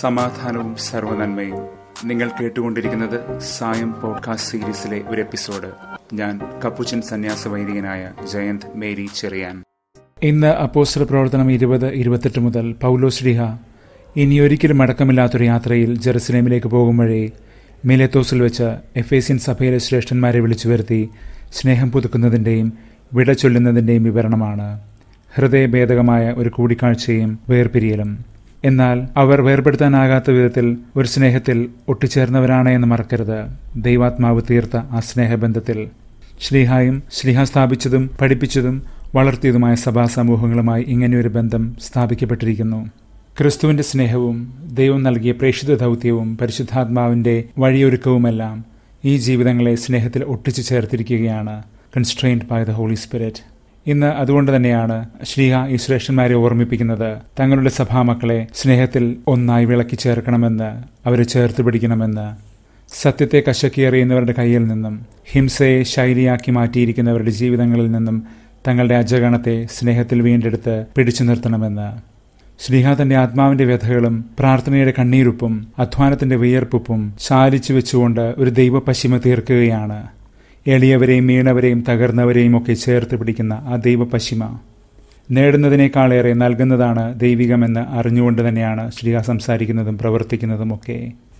സമാധാനവും സർവനന്മയും നിങ്ങൾ കേട്ടുകൊണ്ടിരിക്കുന്നത് സായം പോഡ്കാസ്റ്റ് സീരീസിലെ ഒരു എപ്പിസോഡ് ഞാൻ കപ്പുച്ചൻ സന്യാസ വൈദികനായ ജയന്ത് മേരി ചെറിയാൻ ഇന്ന് അപ്പോസ്റ്റർ പ്രവർത്തനം ഇരുപത് ഇരുപത്തെട്ട് മുതൽ പൗലോസ്ലിഹ ഇനിയൊരിക്കലും അടക്കമില്ലാത്തൊരു യാത്രയിൽ ജെറുസലേമിലേക്ക് പോകുമ്പോഴേ മിലേത്തോസിൽ വെച്ച് എഫേസ്യൻ സഭയിലെ ശ്രേഷ്ഠന്മാരെ വിളിച്ചു വരുത്തി സ്നേഹം പുതുക്കുന്നതിൻ്റെയും വിട ചൊല്ലുന്നതിൻ്റെയും വിവരണമാണ് ഹൃദയഭേദകമായ ഒരു കൂടിക്കാഴ്ചയും വേർപിരിയലും എന്നാൽ അവർ വേർപെടുത്താനാകാത്ത വിധത്തിൽ ഒരു സ്നേഹത്തിൽ ഒട്ടിച്ചേർന്നവരാണ് എന്ന് മറക്കരുത് ദൈവാത്മാവ് തീർത്ത ആ സ്നേഹബന്ധത്തിൽ ശ്ലീഹായും ശ്ലീഹ സ്ഥാപിച്ചതും പഠിപ്പിച്ചതും വളർത്തിയതുമായ സഭാ സമൂഹങ്ങളുമായി ഇങ്ങനെയൊരു ബന്ധം സ്ഥാപിക്കപ്പെട്ടിരിക്കുന്നു ക്രിസ്തുവിന്റെ സ്നേഹവും ദൈവം നൽകിയ പ്രേക്ഷിത ദൗത്യവും പരിശുദ്ധാത്മാവിന്റെ വഴിയൊരുക്കവുമെല്ലാം ഈ ജീവിതങ്ങളെ സ്നേഹത്തിൽ ഒട്ടിച്ചു ചേർത്തിരിക്കുകയാണ് constrained by the Holy Spirit ഇന്ന് അതുകൊണ്ട് തന്നെയാണ് ശ്രീഹ ഈ ശ്രേഷ്ഠന്മാരെ ഓർമ്മിപ്പിക്കുന്നത് തങ്ങളുടെ സഭാമക്കളെ സ്നേഹത്തിൽ ഒന്നായി വിളക്കി ചേർക്കണമെന്ന് അവരെ ചേർത്ത് പിടിക്കണമെന്ന് സത്യത്തെ കശക്കിയറിയുന്നവരുടെ കയ്യിൽ നിന്നും ഹിംസയെ ശൈലിയാക്കി മാറ്റിയിരിക്കുന്നവരുടെ ജീവിതങ്ങളിൽ നിന്നും തങ്ങളുടെ അജഗണത്തെ സ്നേഹത്തിൽ വീണ്ടെടുത്ത് പിടിച്ചു നിർത്തണമെന്ന് ശ്രീഹ തന്റെ ആത്മാവിന്റെ വ്യഥകളും പ്രാർത്ഥനയുടെ കണ്ണീരുപ്പും അധ്വാനത്തിന്റെ വിയർപ്പുപ്പും ചാലിച്ചു വെച്ചുകൊണ്ട് ഒരു ദൈവപശ്ചിമ തീർക്കുകയാണ് എളിയവരെയും വീണവരെയും തകർന്നവരെയും ഒക്കെ ചേർത്ത് പിടിക്കുന്ന ആ ദൈവപശിമ നേടുന്നതിനേക്കാളേറെ നൽകുന്നതാണ് ദൈവികമെന്ന് അറിഞ്ഞുകൊണ്ട് തന്നെയാണ് ശ്രീഹ സംസാരിക്കുന്നതും പ്രവർത്തിക്കുന്നതും ഒക്കെ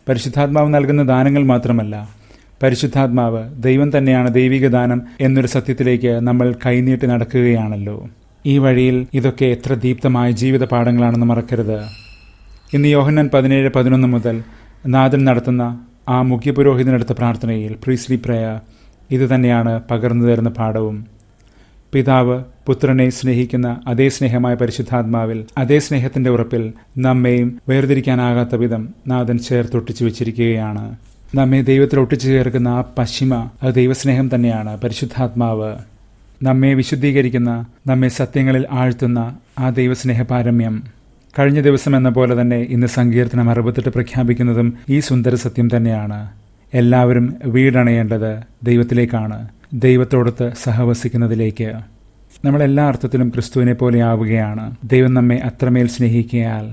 പരിശുദ്ധാത്മാവ് നൽകുന്ന ദാനങ്ങൾ മാത്രമല്ല പരിശുദ്ധാത്മാവ് ദൈവം തന്നെയാണ് ദൈവിക ദാനം എന്നൊരു സത്യത്തിലേക്ക് നമ്മൾ കൈനീട്ടി നടക്കുകയാണല്ലോ ഈ വഴിയിൽ ഇതൊക്കെ എത്ര ദീപ്തമായ ജീവിത പാഠങ്ങളാണെന്ന് മറക്കരുത് ഇന്ന് യോഹന്നൻ പതിനേഴ് പതിനൊന്ന് മുതൽ നാഥൻ നടത്തുന്ന ആ മുഖ്യപുരോഹിതനടുത്ത പ്രാർത്ഥനയിൽ പ്രീസ്ലി പ്രയ ഇതുതന്നെയാണ് പകർന്നു തരുന്ന പാഠവും പിതാവ് പുത്രനെ സ്നേഹിക്കുന്ന അതേ സ്നേഹമായ പരിശുദ്ധാത്മാവിൽ അതേ സ്നേഹത്തിന്റെ ഉറപ്പിൽ നമ്മയും വേർതിരിക്കാനാകാത്ത വിധം നാഥൻ ചേർത്തൊട്ടിച്ചു വെച്ചിരിക്കുകയാണ് നമ്മെ ദൈവത്തിൽ ഒട്ടിച്ചു ചേർക്കുന്ന ആ പശ്ചിമ അത് ദൈവസ്നേഹം തന്നെയാണ് പരിശുദ്ധാത്മാവ് നമ്മെ വിശുദ്ധീകരിക്കുന്ന നമ്മെ സത്യങ്ങളിൽ ആഴ്ത്തുന്ന ആ ദൈവസ്നേഹ പാരമ്യം കഴിഞ്ഞ ദിവസം എന്ന പോലെ തന്നെ ഇന്ന് സങ്കീർത്തനം അറുപത്തെട്ട് പ്രഖ്യാപിക്കുന്നതും ഈ സുന്ദര സത്യം തന്നെയാണ് എല്ലാവരും വീടണയേണ്ടത് ദൈവത്തിലേക്കാണ് ദൈവത്തോടൊത്ത് സഹവസിക്കുന്നതിലേക്ക് നമ്മൾ എല്ലാ അർത്ഥത്തിലും ക്രിസ്തുവിനെ പോലെ ആവുകയാണ് ദൈവം നമ്മെ അത്രമേൽ സ്നേഹിക്കയാൽ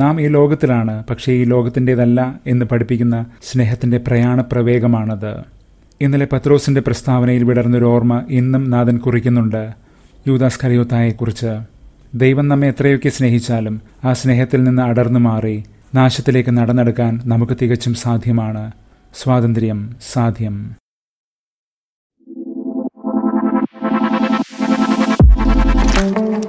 നാം ഈ ലോകത്തിലാണ് പക്ഷേ ഈ ലോകത്തിൻ്റെതല്ല എന്ന് പഠിപ്പിക്കുന്ന സ്നേഹത്തിൻ്റെ പ്രവേഗമാണത് ഇന്നലെ പത്രോസിൻ്റെ പ്രസ്താവനയിൽ വിടർന്നൊരു ഓർമ്മ ഇന്നും നാഥൻ കുറിക്കുന്നുണ്ട് യൂദാസ് കരയോത്തായെക്കുറിച്ച് ദൈവം നമ്മെ എത്രയൊക്കെ സ്നേഹിച്ചാലും ആ സ്നേഹത്തിൽ നിന്ന് അടർന്നു മാറി നാശത്തിലേക്ക് നടന്നെടുക്കാൻ നമുക്ക് തികച്ചും സാധ്യമാണ് സ്വാതന്ത്ര്യം സാധ്യം thank you